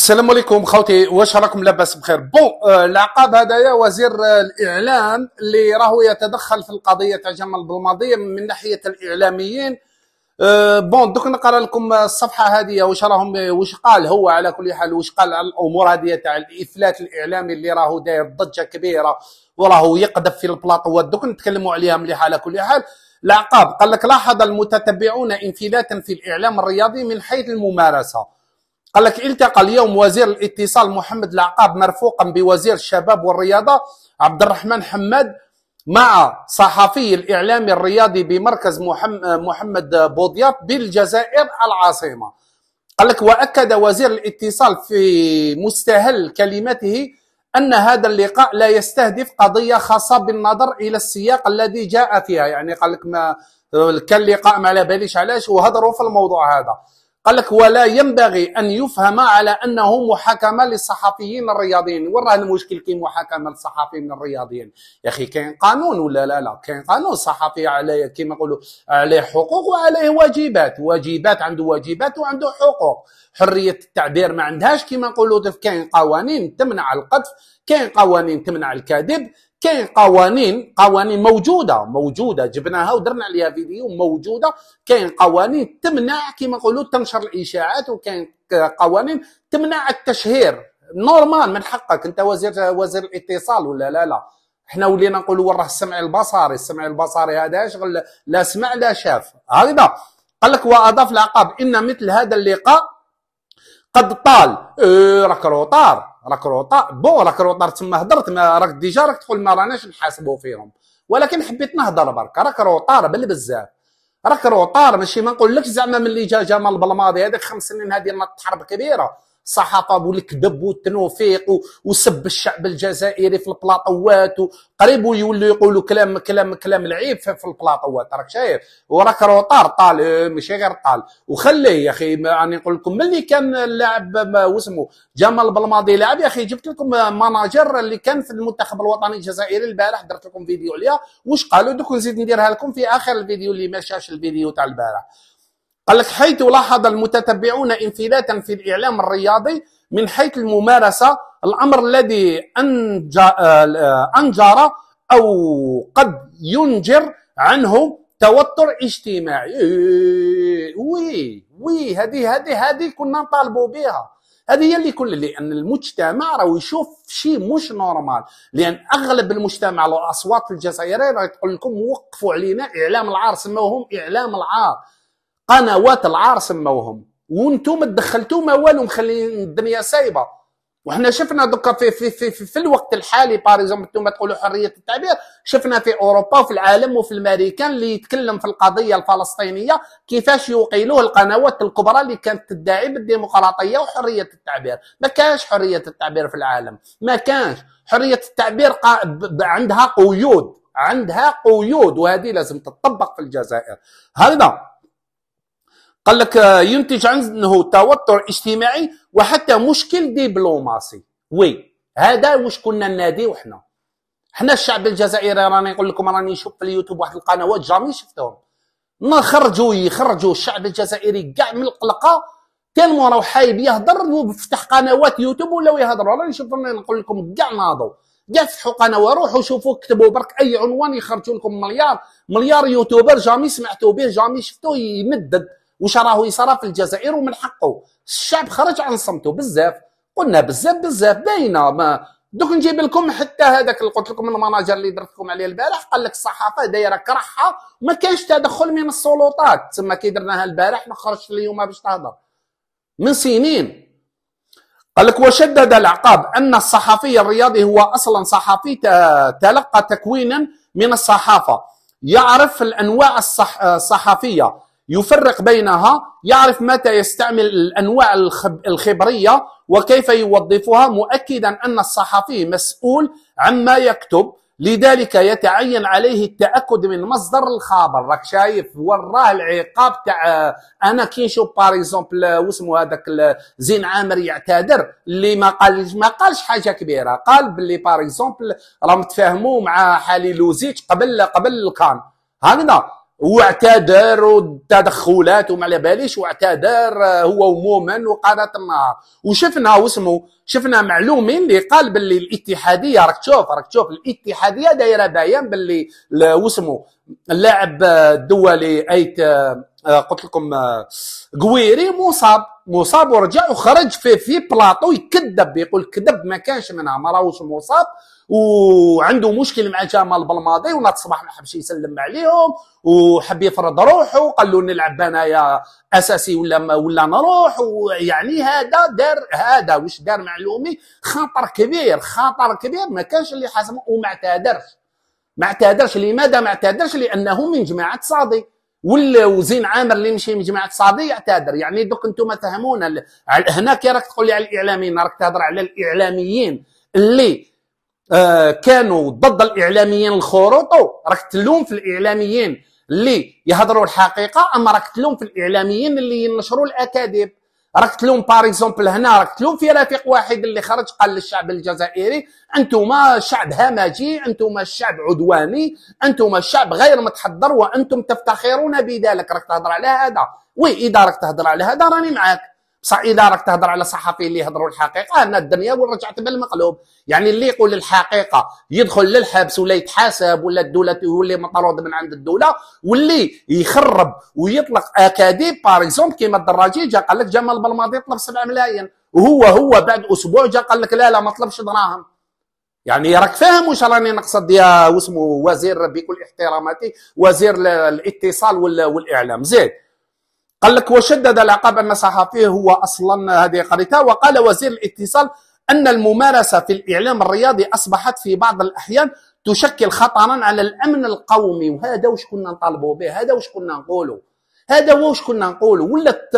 السلام عليكم خوتي واش راكم لاباس بخير بون آه العقاب هذايا وزير آه الاعلام اللي راهو يتدخل في القضيه تاع جمال بالماضي من ناحيه الاعلاميين آه بون دوك نقرا لكم الصفحه هذه واش راهم واش قال هو على كل حال واش قال على الامور هذه تاع الافلات الاعلامي اللي راهو داير ضجه كبيره وراهو يقذف في البلاطوات دوك نتكلموا عليها مليح على كل حال العقاب قال لك لاحظ المتتبعون انفلاتا في الاعلام الرياضي من حيث الممارسه قال لك التقى اليوم وزير الاتصال محمد العقاب مرفوقا بوزير الشباب والرياضة عبد الرحمن حماد مع صحفي الإعلامي الرياضي بمركز محمد بوضياف بالجزائر العاصمة قال لك وأكد وزير الاتصال في مستهل كلمته أن هذا اللقاء لا يستهدف قضية خاصة بالنظر إلى السياق الذي جاء فيها يعني قال لك ما كان لقاء ما على باليش علاش وهضروا في الموضوع هذا قال لك ولا ينبغي أن يفهم على أنه محاكمة للصحفيين الرياضيين وين راه المشكل كي محاكمة للصحفيين الرياضيين يا أخي كاين قانون ولا لا لا كاين قانون الصحفي عليه كما نقولوا عليه حقوق وعليه واجبات واجبات عنده واجبات وعنده حقوق حرية التعبير ما عندهاش كما نقولوا كاين قوانين تمنع القذف كاين قوانين تمنع الكذب كاين قوانين قوانين موجوده موجوده جبناها ودرنا عليها فيديو موجوده كاين قوانين تمنع كما نقولوا تنشر الاشاعات وكاين قوانين تمنع التشهير نورمال من حقك انت وزير وزير الاتصال ولا لا لا احنا ولينا نقولوا وراه السمع البصري السمع البصري هذا شغل لا سمع لا شاف هكذا قال لك واضاف العقاب ان مثل هذا اللقاء قد طال إيه، راك روطار راك روطار بون راك روطار تما هضرت راك ديجا راك تقول ما راناش نحاسبوا فيهم ولكن حبيت نهضر برك راك روطار بل بزاف راك روطار ماشي ما نقولكش زعما ملي جا جمال بالماضي هذاك خمس سنين هذه نط حرب كبيره صحفه والكذب والتنوفيق وسب الشعب الجزائري في البلاطوات قريب يولي يقولوا كلام كلام كلام العيب في البلاطوات راك شايف وراك روطار طال ماشي غير طال وخليه يا اخي راني نقول لكم ملي كان اللاعب واسمه جمال بلماضي لاعب يا اخي جبت لكم ماناجر اللي كان في المنتخب الوطني الجزائري البارح درت لكم فيديو عليها واش قالوا دوك نزيد نديرها لكم في اخر الفيديو اللي ما شاش الفيديو تاع البارح قال لك حيث لاحظ المتتبعون انفلاتا في الإعلام الرياضي من حيث الممارسة الأمر الذي آه، أنجر أو قد ينجر عنه توتر اجتماعي وي وي هذه هذه هذه كنا نطالبوا بها هذه هي اللي كل لان المجتمع راه يشوف شيء مش نورمال لان اغلب المجتمع الاصوات الجزائريه راه تقول لكم وقفوا علينا اعلام العار سموهم اعلام العار قنوات العار سموهم وانتم تدخلتوا ما والو مخلين الدنيا سايبه وحنا شفنا دوكا في, في, في, في, في الوقت الحالي باريزوم انتم تقولوا حريه التعبير شفنا في اوروبا وفي العالم وفي الامريكان اللي يتكلم في القضيه الفلسطينيه كيفاش يوقيلوه القنوات الكبرى اللي كانت تدعي بالديمقراطيه وحريه التعبير ما كانش حريه التعبير في العالم ما كانش حريه التعبير عندها قيود عندها قيود وهذه لازم تطبق في الجزائر هذا قال لك آه، ينتج عنه توتر اجتماعي وحتى مشكل دبلوماسي وي هذا واش كنا نناديو وحنا حنا الشعب الجزائري راني نقول لكم راني نشوف في اليوتيوب واحد القنوات جامي شفتهم نخرجوا يخرجوا الشعب الجزائري كاع من القلقه كان راهو حايب يهضر وفتح قنوات يوتيوب ولاو يهضروا راني نشوف نقول لكم كاع ناضوا كاع فتحوا قنوه روحوا شوفوا كتبوا برك اي عنوان يخرجوا لكم مليار مليار يوتيوبر جامي سمعتوا به جامي شفتوه يمدد واش راهو يصرى في الجزائر ومن حقه الشعب خرج عن صمته بزاف قلنا بزاف بزاف باينه ما دوك نجيب لكم حتى هذاك اللي قلت لكم المناجر اللي درت لكم عليه البارح قال لك الصحافه دايره كرحها ما كانش تدخل من السلطات تسمى كي درناها البارح ما خرجش اليوم باش تهضر من سنين قال لك وشدد العقاب ان الصحفي الرياضي هو اصلا صحفي تلقى تكوينا من الصحافه يعرف الانواع الصح... الصحفيه يفرق بينها يعرف متى يستعمل الأنواع الخبرية وكيف يوظفها مؤكدا أن الصحفي مسؤول عما يكتب لذلك يتعين عليه التاكد من مصدر الخبر راك شايف وراه العقاب تاع آه، انا كي نشوف باغ اكزومبل واسمو هذاك زين عامر يعتذر اللي ما قالش ما قالش حاجه كبيره قال باللي باغ اكزومبل راهم تفاهموا مع حالي لوزيتش قبل قبل الكان هكذا واعتذر والتدخلات وما على باليش واعتذر آه، هو ومومن وقضت النهار وشفنا واسمه شفنا معلومين اللي قال باللي الاتحاديه راك تشوف راك تشوف الاتحاديه دايره بيان باللي واسمه اللاعب الدولي آه، ايت آه، آه، قلت لكم آه، قويري مصاب مصاب ورجع وخرج في في بلاطو يكذب يقول كذب ما كانش منها ما راهوش مصاب وعنده مشكل مع جمال بالماضي ونات صباح ما حبش يسلم عليهم وحب يفرض روحه قال له نلعب انايا اساسي ولا ولا نروح ويعني هذا دار هذا واش دار معلومي خطر كبير خطر كبير ما كانش اللي حاسمه وما اعتذرش ما اعتذرش لماذا ما اعتذرش لانه من جماعه صادي وزين عامر اللي مشي من جماعه صادي يعتذر يعني دوك انتم هنا هناك راك تقول لي على الاعلاميين راك تهضر على الاعلاميين اللي آه كانوا ضد الاعلاميين الخروطو راك تلوم في الاعلاميين اللي يهضروا الحقيقه اما راك تلوم في الاعلاميين اللي ينشروا الاكاذيب راك تلوم باغ هنا راك تلوم في رفيق واحد اللي خرج قال للشعب الجزائري انتم شعب همجي انتم شعب عدواني انتم شعب غير متحضر وانتم تفتخرون بذلك راك تهضر على هذا وي اذا راك تهضر على هذا راني معاك بصح اذا راك تهضر على صحفي اللي يهضروا الحقيقه ان الدنيا وين رجعت بالمقلوب يعني اللي يقول الحقيقه يدخل للحبس ولا يتحاسب ولا الدوله يولي مطرود من عند الدوله واللي يخرب ويطلق اكاذيب اكزومبل كيما الدراجي جا قال لك جمال بالماضي طلب 7 ملايين وهو هو بعد اسبوع جا قال لك لا لا ما طلبش دراهم يعني راك فاهم واش راني نقصد يا واسمه وزير بكل احتراماتي وزير الاتصال والاعلام زيد قال لك وشدد العقاب أن صحفيه هو أصلا هذه قريتها وقال وزير الاتصال أن الممارسة في الإعلام الرياضي أصبحت في بعض الأحيان تشكل خطرا على الأمن القومي وهذا واش كنا نطالبوا به هذا واش كنا نقولوا هذا واش كنا نقولوا ولات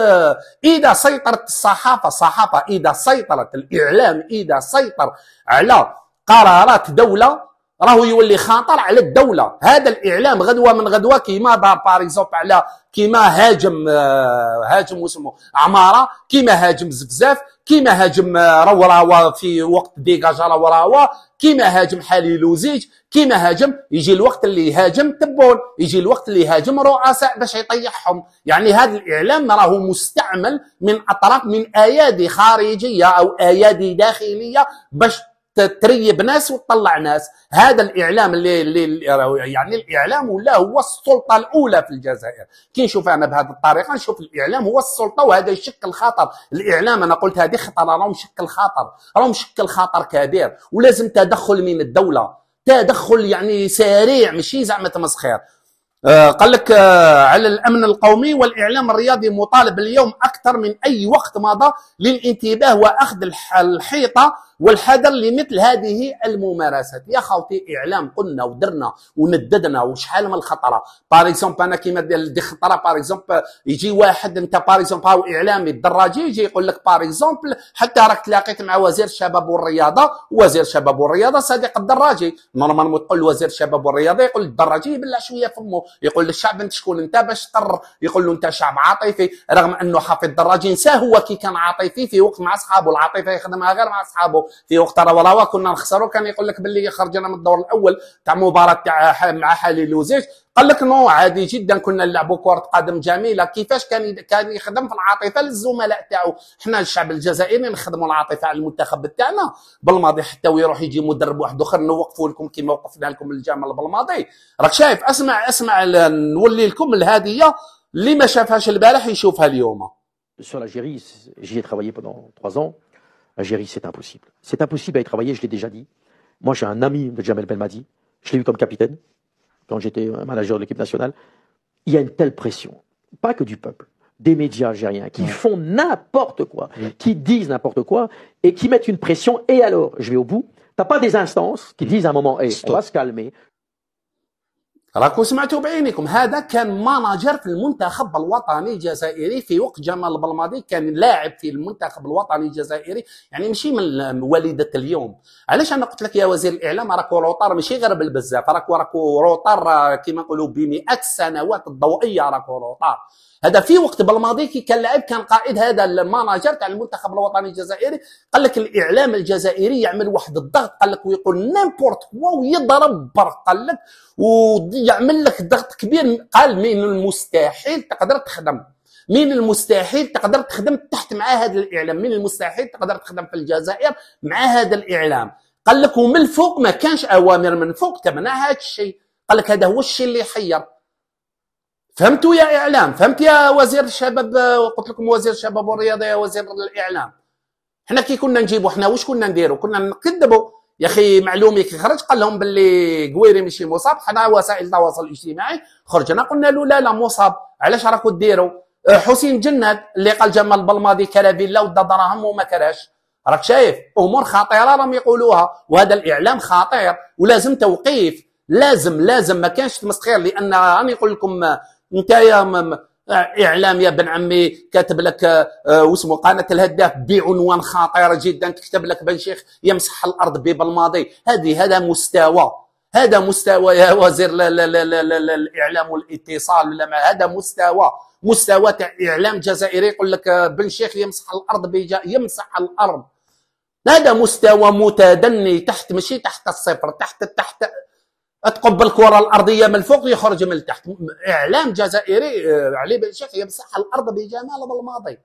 إذا سيطرت الصحافة صحافة إذا سيطرت الإعلام إذا سيطر على قرارات دولة راهو يولي خطر على الدوله هذا الاعلام غدوه من غدوه كيما باريزوب على كيما هاجم آه، هاجم واسمه عماره كيما هاجم زفزاف كيما هاجم روراوا آه، في وقت ديجاج روراوا كيما هاجم حالي لوزيج كيما هاجم يجي الوقت اللي هاجم تبون يجي الوقت اللي هاجم رؤساء باش يطيحهم يعني هذا الاعلام راهو مستعمل من اطراف من ايادي خارجيه او ايادي داخليه باش تريب ناس وتطلع ناس هذا الاعلام اللي, اللي يعني الاعلام ولا هو السلطه الاولى في الجزائر كي نشوف انا بهذه الطريقه نشوف الاعلام هو السلطه وهذا يشكل خطر الاعلام انا قلت هذه خطر راه مشكل خطر راه مشكل خطر كبير ولازم تدخل من الدوله تدخل يعني سريع ماشي زعما تمسخير آه، قال لك آه، على الامن القومي والاعلام الرياضي مطالب اليوم اكثر من اي وقت مضى للانتباه واخذ الحيطه والحذر لمثل هذه الممارسات يا خوتي اعلام قلنا ودرنا ونددنا وشحال من الخطره باغ انا كيما دي خطره باغ يجي واحد انت باغ هاو اعلامي الدراجي يجي يقول لك باغ حتى راك تلاقيت مع وزير الشباب والرياضه وزير الشباب والرياضه صديق الدراجي نورمالمون تقول وزير الشباب والرياضه يقول الدراجي يبلع شويه فمه يقول للشعب انت شكون انت باش تقرر يقول له انت شعب عاطفي رغم انه حافظ الدراجي نسى هو كي كان عاطفي في وقت مع اصحابه العاطفه يخدمها غير مع اصحابه في وقت راه ولا كنا نخسروا كان يقول لك باللي خرجنا من الدور الاول تاع مباراه تاع مع حالي لوزيج قال لك نو عادي جدا كنا نلعبوا كره قدم جميله كيفاش كان كان يخدم في العاطفه للزملاء تاعو حنا الشعب الجزائري نخدموا العاطفه على المنتخب تاعنا بالماضي حتى ويروح يجي مدرب واحد اخر نوقفوا لكم كيما وقفنا لكم الجمل بالماضي راك شايف اسمع اسمع نولي لكم الهديه اللي ما شافهاش البارح يشوفها اليوم Sur l'Algérie, j'y ai travaillé pendant trois ans. Algérie, c'est impossible. C'est impossible à y travailler, je l'ai déjà dit. Moi, j'ai un ami de Jamel Belmadi. Je l'ai eu comme capitaine. quand j'étais manager de l'équipe nationale, il y a une telle pression, pas que du peuple, des médias algériens qui font n'importe quoi, qui disent n'importe quoi et qui mettent une pression. Et alors, je vais au bout. T'as pas des instances qui mm. disent à un moment, Hé, on va se calmer, راكم سمعتوا بعينكم هذا كان ماناجر في المنتخب الوطني الجزائري في وقت جمال بلماضي كان لاعب في المنتخب الوطني الجزائري يعني ماشي من وليده اليوم علاش انا قلت لك يا وزير الاعلام راكو روطار ماشي غير بالبزاف راكو راكو روطار كما نقولوا بمئات السنوات الضوئيه راكو روطار هذا في وقت بالماضي كي كان لاعب كان قائد هذا الماناجر تاع المنتخب الوطني الجزائري قال لك الاعلام الجزائري يعمل واحد الضغط قال لك ويقول نيمبورت كوا ويضرب برق قال لك ويعمل لك ضغط كبير قال من المستحيل تقدر تخدم من المستحيل تقدر تخدم تحت مع هذا الاعلام من المستحيل تقدر تخدم في الجزائر مع هذا الاعلام قال لك ومن الفوق ما كانش اوامر من فوق تمنع هذا الشيء قال لك هذا هو الشيء اللي حير فهمتوا يا اعلام فهمت يا وزير الشباب قلت لكم وزير الشباب والرياضه يا وزير الاعلام حنا كي كنا نجيبوا حنا واش كنا نديروا كنا نكذبوا يا اخي معلومي كي خرج قال لهم باللي قويري ماشي مصاب حنا وسائل التواصل الاجتماعي خرجنا قلنا له لا لا مصاب علاش راكو ديروا أه، حسين جنات اللي قال جمال البلماضي كلا فيلا ودا دراهم وما كراش راك شايف امور خطيره راهم يقولوها وهذا الاعلام خطير ولازم توقيف لازم لازم ما كانش تمسخير لان راني نقول لكم انت يا اعلام يا بن عمي كاتب لك آه، واسمه قناه الهداف بعنوان خطير جدا تكتب لك بن شيخ يمسح الارض بالماضي هذه هذا مستوى هذا مستوى يا وزير لا لا لا لا لا لا الاعلام والاتصال ولا هذا مستوى مستوى تاع اعلام جزائري يقول لك آه، بن شيخ يمسح الارض بيجا يمسح الارض هذا مستوى متدني تحت ماشي تحت الصفر تحت تحت تقب الكره الارضيه من الفوق يخرج من التحت اعلام جزائري آه، علي بن شيخ يمسح الارض بجمال بالماضي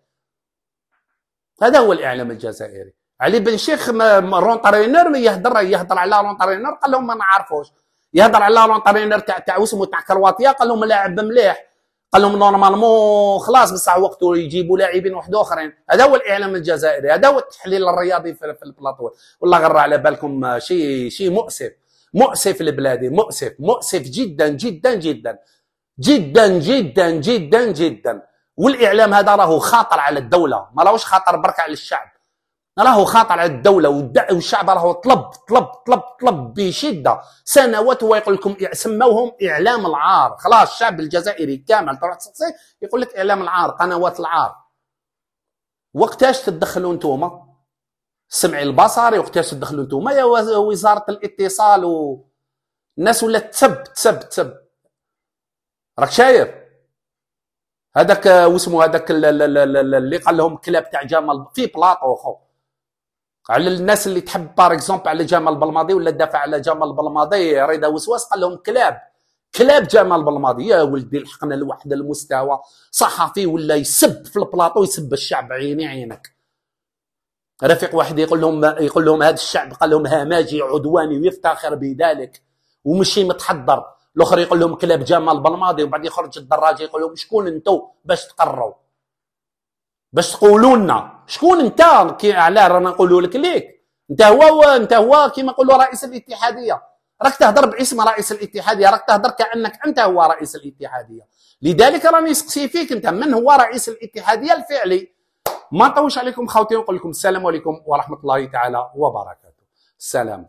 هذا هو الاعلام الجزائري علي بن شيخ رون ترينر يهضر يهضر على رون ترينر قال لهم ما نعرفوش يهضر على رون ترينر تاع تاع وسمو تاع كرواتيا قال لهم لاعب مليح قال لهم نورمالمون خلاص بصح وقته يجيبوا لاعبين واحد اخرين هذا هو الاعلام الجزائري هذا هو التحليل الرياضي في البلاطو والله غير على بالكم شيء آه، شيء مؤسف مؤسف لبلادي مؤسف مؤسف جدا جدا جدا جدا جدا جدا جدا والاعلام هذا راهو خاطر على الدوله ما راهوش خاطر برك على الشعب راهو خاطر على الدوله والشعب راهو طلب طلب طلب طلب بشده سنوات هو يقول لكم سموهم اعلام العار خلاص الشعب الجزائري كامل تروح تسقسي يقول لك اعلام العار قنوات العار وقتاش تدخلوا انتوما السمع البصري وقتاش تدخلوا انتوما يا وزاره الاتصال و الناس ولات تسب تسب تسب راك شايف هذاك واسمو هذاك اللي قال لهم كلاب تاع جمال في بلاطو خو على الناس اللي تحب بار اكزومبل على جمال بلماضي ولا دافع على جمال بلماضي رضا وسواس قال لهم كلاب كلاب جمال بلماضي يا ولدي لحقنا لواحد المستوى صحفي ولا يسب في البلاطو يسب الشعب عيني عينك رفيق واحد يقول لهم يقول لهم هذا الشعب قال لهم همجي عدواني ويفتخر بذلك ومشي متحضر الاخر يقول لهم كلاب جمال بالماضي وبعد يخرج الدراجه يقول لهم شكون انتو باش تقروا باش تقولوا لنا شكون انت كي علاه رانا نقولوا لك ليك انت هو انت هو كيما نقولوا رئيس الاتحاديه راك تهضر باسم رئيس الاتحاديه راك تهضر كانك انت هو رئيس الاتحاديه لذلك راني نسقسي فيك انت من هو رئيس الاتحاديه الفعلي ما نطولش عليكم خاوتي ونقول لكم السلام عليكم ورحمه الله تعالى وبركاته سلام